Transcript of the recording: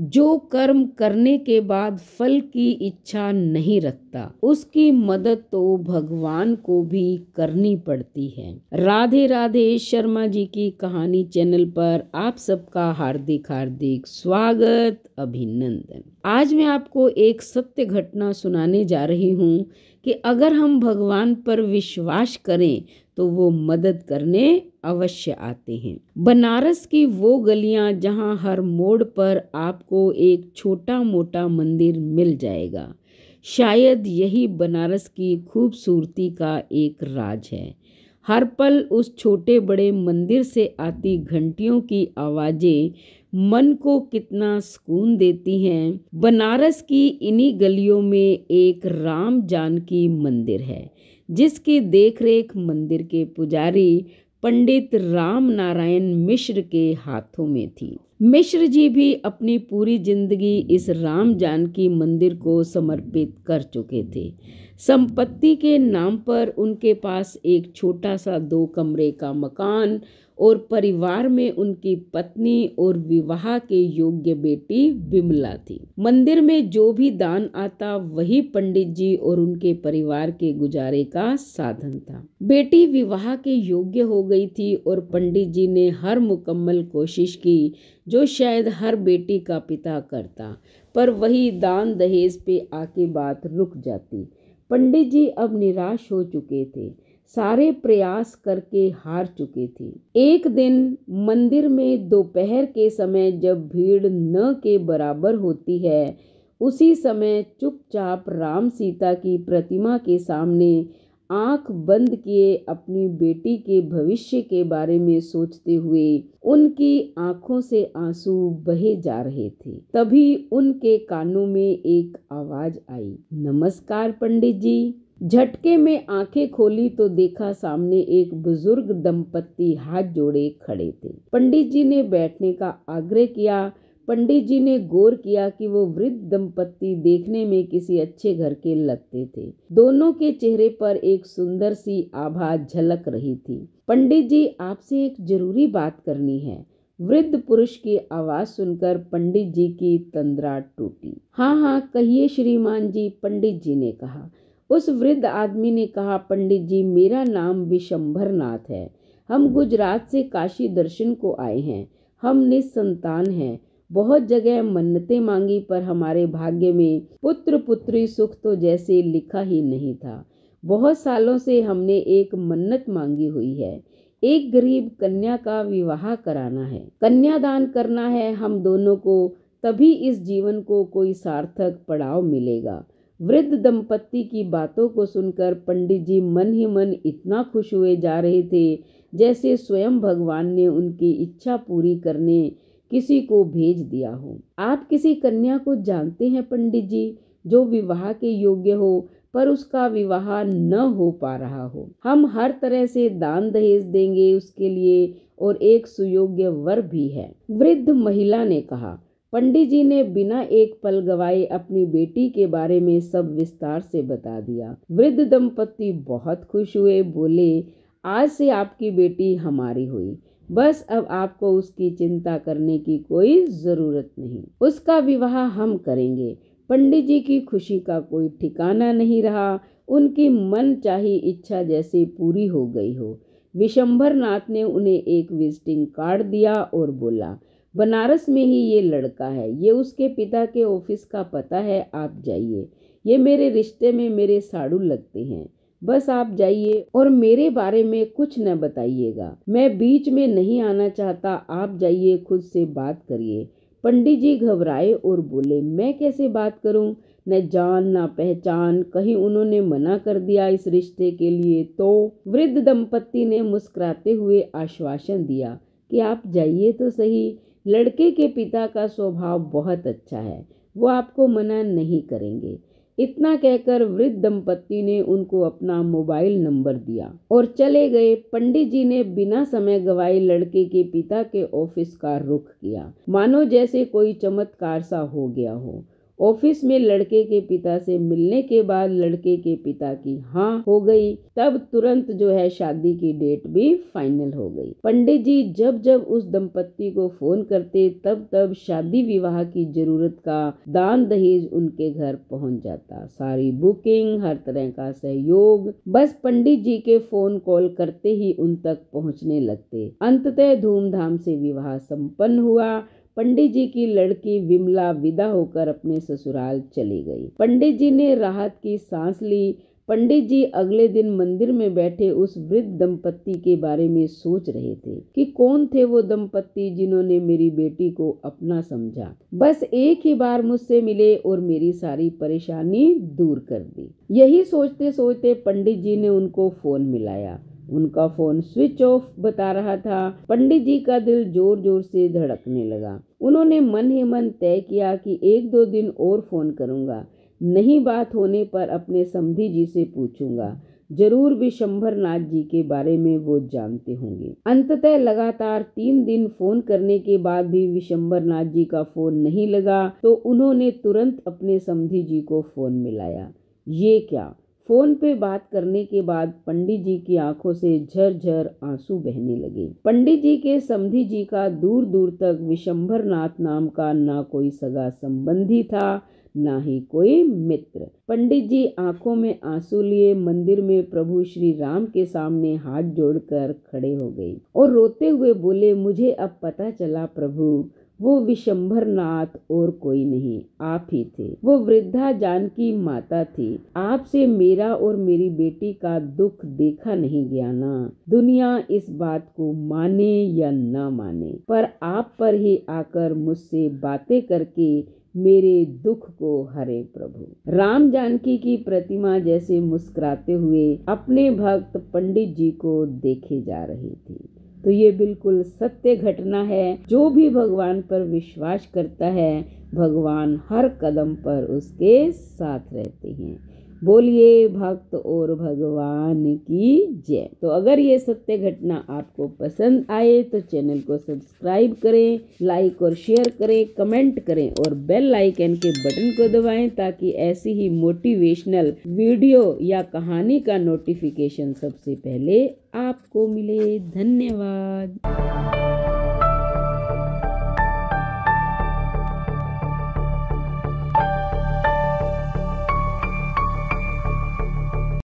जो कर्म करने के बाद फल की इच्छा नहीं रखता उसकी मदद तो भगवान को भी करनी पड़ती है राधे राधे शर्मा जी की कहानी चैनल पर आप सबका हार्दिक हार्दिक स्वागत अभिनंदन आज मैं आपको एक सत्य घटना सुनाने जा रही हूँ कि अगर हम भगवान पर विश्वास करें तो वो मदद करने अवश्य आते हैं बनारस की वो गलियां जहां हर मोड़ पर आपको एक छोटा मोटा मंदिर मिल जाएगा शायद यही बनारस की खूबसूरती का एक राज है हर पल उस छोटे बड़े मंदिर से आती घंटियों की आवाज़ें मन को कितना सुकून देती हैं बनारस की इन्हीं गलियों में एक राम जानकी मंदिर है जिसकी देखरेख मंदिर के पुजारी पंडित राम नारायण मिश्र के हाथों में थी मिश्र जी भी अपनी पूरी जिंदगी इस राम जानकी मंदिर को समर्पित कर चुके थे संपत्ति के नाम पर उनके पास एक छोटा सा दो कमरे का मकान और परिवार में उनकी पत्नी और विवाह के योग्य बेटी विमला थी मंदिर में जो भी दान आता वही पंडित जी और उनके परिवार के गुजारे का साधन था बेटी विवाह के योग्य हो गई थी और पंडित जी ने हर मुकम्मल कोशिश की जो शायद हर बेटी का पिता करता पर वही दान दहेज पे आके बात रुक जाती पंडित जी अब निराश हो चुके थे सारे प्रयास करके हार चुके थे एक दिन मंदिर में दोपहर के समय जब भीड़ न के बराबर होती है उसी समय चुपचाप राम सीता की प्रतिमा के सामने आंख बंद किए अपनी बेटी के भविष्य के बारे में सोचते हुए उनकी आंखों से आंसू बहे जा रहे थे तभी उनके कानों में एक आवाज आई नमस्कार पंडित जी झटके में आंखें खोली तो देखा सामने एक बुजुर्ग दंपत्ति हाथ जोड़े खड़े थे पंडित जी ने बैठने का आग्रह किया पंडित जी ने गौर किया कि वो वृद्ध दंपत्ति देखने में किसी अच्छे घर के लगते थे दोनों के चेहरे पर एक सुंदर सी आभा झलक रही थी पंडित जी आपसे एक जरूरी बात करनी है वृद्ध पुरुष की आवाज सुनकर पंडित जी की तंद्रा टूटी हाँ हाँ कहिए श्रीमान जी पंडित जी ने कहा उस वृद्ध आदमी ने कहा पंडित जी मेरा नाम विशंभर नाथ है हम गुजरात से काशी दर्शन को आए हैं हम निसंतान हैं बहुत जगह मन्नतें मांगी पर हमारे भाग्य में पुत्र पुत्री सुख तो जैसे लिखा ही नहीं था बहुत सालों से हमने एक मन्नत मांगी हुई है एक गरीब कन्या का विवाह कराना है कन्यादान करना है हम दोनों को तभी इस जीवन को कोई सार्थक पड़ाव मिलेगा वृद्ध दंपत्ति की बातों को सुनकर पंडित जी मन ही मन इतना खुश हुए जा रहे थे जैसे स्वयं भगवान ने उनकी इच्छा पूरी करने किसी को भेज दिया हो आप किसी कन्या को जानते हैं पंडित जी जो विवाह के योग्य हो पर उसका विवाह न हो पा रहा हो हम हर तरह से दान दहेज देंगे उसके लिए और एक सुयोग्य वर भी है वृद्ध महिला ने कहा पंडित जी ने बिना एक पल गवाए अपनी बेटी के बारे में सब विस्तार से बता दिया वृद्ध दंपति बहुत खुश हुए बोले आज से आपकी बेटी हमारी हुई बस अब आपको उसकी चिंता करने की कोई ज़रूरत नहीं उसका विवाह हम करेंगे पंडित जी की खुशी का कोई ठिकाना नहीं रहा उनकी मन चाही इच्छा जैसे पूरी हो गई हो विशंभर नाथ ने उन्हें एक विजिटिंग कार्ड दिया और बोला बनारस में ही ये लड़का है ये उसके पिता के ऑफिस का पता है आप जाइए ये मेरे रिश्ते में मेरे साड़ू लगते हैं बस आप जाइए और मेरे बारे में कुछ न बताइएगा मैं बीच में नहीं आना चाहता आप जाइए खुद से बात करिए पंडित जी घबराए और बोले मैं कैसे बात करूं न जान ना पहचान कहीं उन्होंने मना कर दिया इस रिश्ते के लिए तो वृद्ध दंपत्ति ने मुस्कुराते हुए आश्वासन दिया कि आप जाइए तो सही लड़के के पिता का स्वभाव बहुत अच्छा है वो आपको मना नहीं करेंगे इतना कहकर वृद्ध दंपत्ति ने उनको अपना मोबाइल नंबर दिया और चले गए पंडित जी ने बिना समय गवाए लड़के के पिता के ऑफिस का रुख किया मानो जैसे कोई चमत्कार सा हो गया हो ऑफिस में लड़के के पिता से मिलने के बाद लड़के के पिता की हाँ हो गई तब तुरंत जो है शादी की डेट भी फाइनल हो गई पंडित जी जब जब उस दंपत्ति को फोन करते तब तब शादी विवाह की जरूरत का दान दहेज उनके घर पहुंच जाता सारी बुकिंग हर तरह का सहयोग बस पंडित जी के फोन कॉल करते ही उन तक पहुंचने लगते अंततः धूमधाम से विवाह संपन्न हुआ पंडित जी की लड़की विमला विदा होकर अपने ससुराल चली गई पंडित जी ने राहत की सांस ली पंडित जी अगले दिन मंदिर में बैठे उस वृद्ध दंपत्ति के बारे में सोच रहे थे कि कौन थे वो दंपत्ति जिन्होंने मेरी बेटी को अपना समझा बस एक ही बार मुझसे मिले और मेरी सारी परेशानी दूर कर दी यही सोचते सोचते पंडित जी ने उनको फोन मिलाया उनका फोन स्विच ऑफ बता रहा था पंडित जी का दिल जोर जोर से धड़कने लगा उन्होंने मन ही मन तय किया कि एक दो दिन और फोन करूंगा नहीं बात होने पर अपने समधी जी से पूछूंगा जरूर भी नाथ जी के बारे में वो जानते होंगे अंततः लगातार तीन दिन फोन करने के बाद भी नाथ जी का फोन नहीं लगा तो उन्होंने तुरंत अपने समधी जी को फोन मिलाया ये क्या फोन पे बात करने के बाद पंडित जी की आंखों से झरझर आंसू बहने लगे पंडित जी के समधी जी का दूर दूर तक विशंभर नाथ नाम का ना कोई सगा संबंधी था ना ही कोई मित्र पंडित जी आंखों में आंसू लिए मंदिर में प्रभु श्री राम के सामने हाथ जोड़कर खड़े हो गए और रोते हुए बोले मुझे अब पता चला प्रभु वो विशंभर नाथ और कोई नहीं आप ही थे वो वृद्धा जानकी माता थी आपसे मेरा और मेरी बेटी का दुख देखा नहीं गया ना दुनिया इस बात को माने या ना माने पर आप पर ही आकर मुझसे बातें करके मेरे दुख को हरे प्रभु राम जानकी की प्रतिमा जैसे मुस्कुराते हुए अपने भक्त पंडित जी को देखे जा रहे थे तो ये बिल्कुल सत्य घटना है जो भी भगवान पर विश्वास करता है भगवान हर कदम पर उसके साथ रहते हैं बोलिए भक्त और भगवान की जय तो अगर ये सत्य घटना आपको पसंद आए तो चैनल को सब्सक्राइब करें लाइक और शेयर करें कमेंट करें और बेल आइकन के बटन को दबाएं ताकि ऐसी ही मोटिवेशनल वीडियो या कहानी का नोटिफिकेशन सबसे पहले आपको मिले धन्यवाद